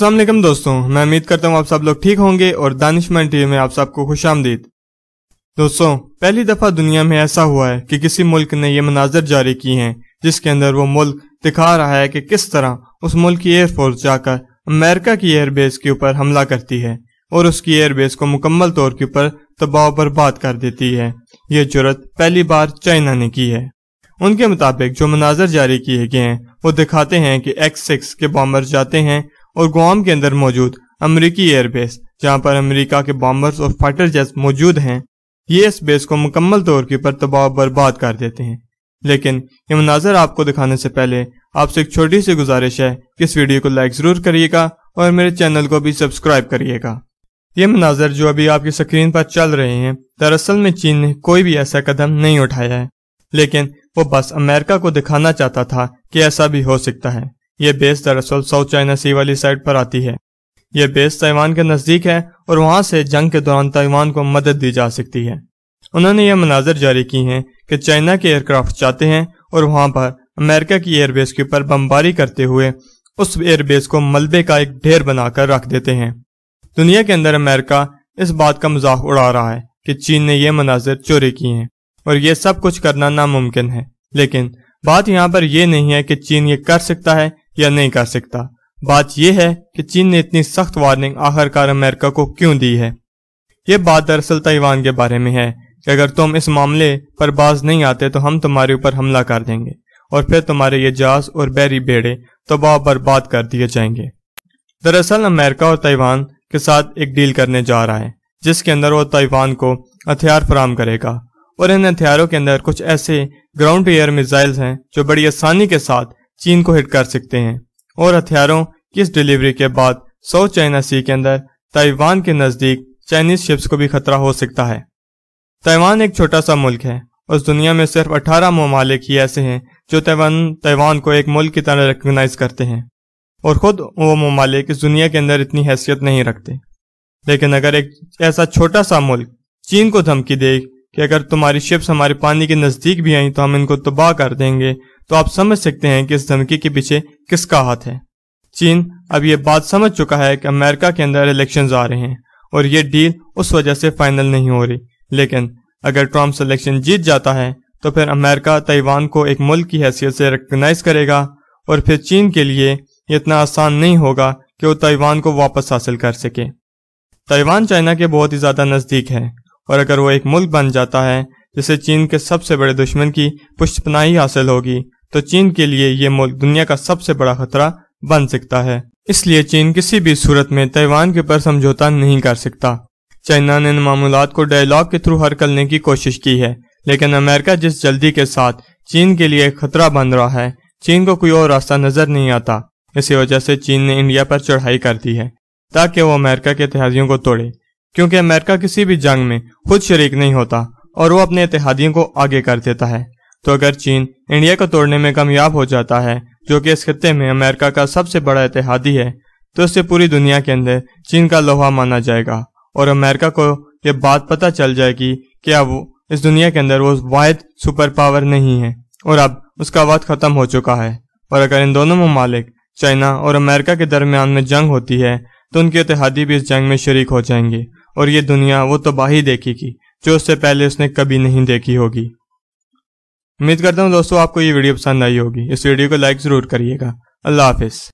वालेकुम दोस्तों मैं उम्मीद करता हूँ आप सब लोग ठीक होंगे और दानिशमैन टीवी में आप सबको खुश आमदीद दोस्तों पहली दफ़ा दुनिया में ऐसा हुआ है कि किसी मुल्क ने ये मनाजर जारी किए हैं जिसके अंदर वो मुल्क दिखा रहा है कि किस तरह उस मुल्क की एयरफोर्स जाकर अमेरिका की एयरबेस के ऊपर हमला करती है और उसकी एयरबेस को मुकम्मल तौर के ऊपर दबाव बर्बाद कर देती है ये जरूरत पहली बार चाइना ने की है उनके मुताबिक जो मनाजर जारी किए गए हैं वो दिखाते हैं कि एक्स सिक्स के बॉम्बर जाते हैं और गोआम के अंदर मौजूद अमरीकी एयरबेस जहाँ पर अमरीका के बॉम्बर्स और फाइटर जेट्स मौजूद हैं ये इस बेस को मुकम्मल तौर के ऊपर तबाह बर्बाद कर देते हैं लेकिन ये मनाजर आपको दिखाने से पहले आपसे एक छोटी सी गुजारिश है कि इस वीडियो को लाइक ज़रूर करिएगा और मेरे चैनल को भी सब्सक्राइब करिएगा ये मनाजर जो अभी आपकी स्क्रीन पर चल रहे हैं दरअसल में चीन ने कोई भी ऐसा कदम नहीं उठाया है लेकिन वो बस अमेरिका को दिखाना चाहता था कि ऐसा भी हो सकता है यह बेस दरअसल साउथ चाइना सी वाली साइड पर आती है यह बेस ताइवान के नज़दीक है और वहाँ से जंग के दौरान ताइवान को मदद दी जा सकती है उन्होंने यह मनाजर जारी की हैं कि चाइना के एयरक्राफ्ट जाते हैं और वहाँ पर अमेरिका की एयरबेस के ऊपर बमबारी करते हुए उस एयरबेस को मलबे का एक ढेर बनाकर रख देते हैं दुनिया के अंदर अमेरिका इस बात का मजाक उड़ा रहा है कि चीन ने यह मनाजिर चोरी किए हैं और यह सब कुछ करना नामुमकिन है लेकिन बात यहाँ पर यह नहीं है कि चीन ये कर सकता है या नहीं कर सकता बात यह है कि चीन ने इतनी सख्त वार्निंग आखिरकार अमेरिका को क्यों दी है ये बात दरअसल ताइवान के बारे में है कि अगर तुम इस मामले पर बाज नहीं आते तो हम तुम्हारे ऊपर हमला कर देंगे और फिर तुम्हारे ये जहाज और बैरी बेड़े तबाह तो बर्बाद कर दिए जाएंगे दरअसल अमेरिका और ताइवान के साथ एक डील करने जा रहा है जिसके अंदर वो ताइवान को हथियार फराम करेगा और इन हथियारों के अंदर कुछ ऐसे ग्राउंड एयर मिसाइल्स हैं जो बड़ी आसानी के साथ चीन को हिट कर सकते हैं और हथियारों की इस डिलीवरी के बाद साउथ चाइना सी के अंदर ताइवान के नज़दीक चाइनीज शिप्स को भी खतरा हो सकता है ताइवान एक छोटा सा मुल्क है उस दुनिया में सिर्फ अठारह ममालिक ही ऐसे हैं जो ताइवान ताइवान को एक मुल्क की तरह रिकगनाइज करते हैं और ख़ुद वो ममालिक दुनिया के अंदर इतनी हैसियत नहीं रखते लेकिन अगर एक ऐसा छोटा सा मुल्क चीन को धमकी दे कि अगर तुम्हारी शिप्स हमारे पानी के नज़दीक भी आई तो हम इनको तबाह कर देंगे तो आप समझ सकते हैं कि इस धमकी के पीछे किसका हाथ है चीन अब ये बात समझ चुका है कि अमेरिका के अंदर इलेक्शन आ रहे हैं और ये डील उस वजह से फाइनल नहीं हो रही लेकिन अगर ट्रम्प इलेक्शन जीत जाता है तो फिर अमेरिका ताइवान को एक मुल्क की हैसियत से रिकगनाइज करेगा और फिर चीन के लिए इतना आसान नहीं होगा कि वो ताइवान को वापस हासिल कर सके ताइवान चाइना के बहुत ही ज़्यादा नज़दीक है और अगर वो एक मुल्क बन जाता है जिसे चीन के सबसे बड़े दुश्मन की पुष्पनाई हासिल होगी तो चीन के लिए ये मुल्क दुनिया का सबसे बड़ा खतरा बन सकता है इसलिए चीन किसी भी सूरत में ताइवान के ऊपर समझौता नहीं कर सकता चाइना ने इन मामूलات को डायलॉग के थ्रू हल करने की कोशिश की है लेकिन अमेरिका जिस जल्दी के साथ चीन के लिए खतरा बन रहा है चीन को कोई और रास्ता नजर नहीं आता इसी वजह से चीन ने इंडिया पर चढ़ाई कर दी है ताकि वो अमेरिका के इतिहादियों को तोड़े क्योंकि अमेरिका किसी भी जंग में खुद शरीक नहीं होता और वो अपने इतिहादियों को आगे कर देता है तो अगर चीन इंडिया को तोड़ने में कामयाब हो जाता है जो कि इस खत्े में अमेरिका का सबसे बड़ा इतिहादी है तो इससे पूरी दुनिया के अंदर चीन का लोहा माना जाएगा और अमेरिका को यह बात पता चल जाएगी कि अब इस दुनिया के अंदर वो वायद सुपर पावर नहीं है और अब उसका वक्त ख़त्म हो चुका है और अगर इन दोनों ममालिक चाइना और अमेरिका के दरमियान में जंग होती है तो उनके इतिहादी भी इस जंग में शरीक हो जाएंगे और ये दुनिया वो तबाही देखेगी जो उससे पहले उसने कभी नहीं देखी होगी उम्मीद करता हूँ दोस्तों आपको ये वीडियो पसंद आई होगी इस वीडियो को लाइक ज़रूर करिएगा अल्लाह हाफिज़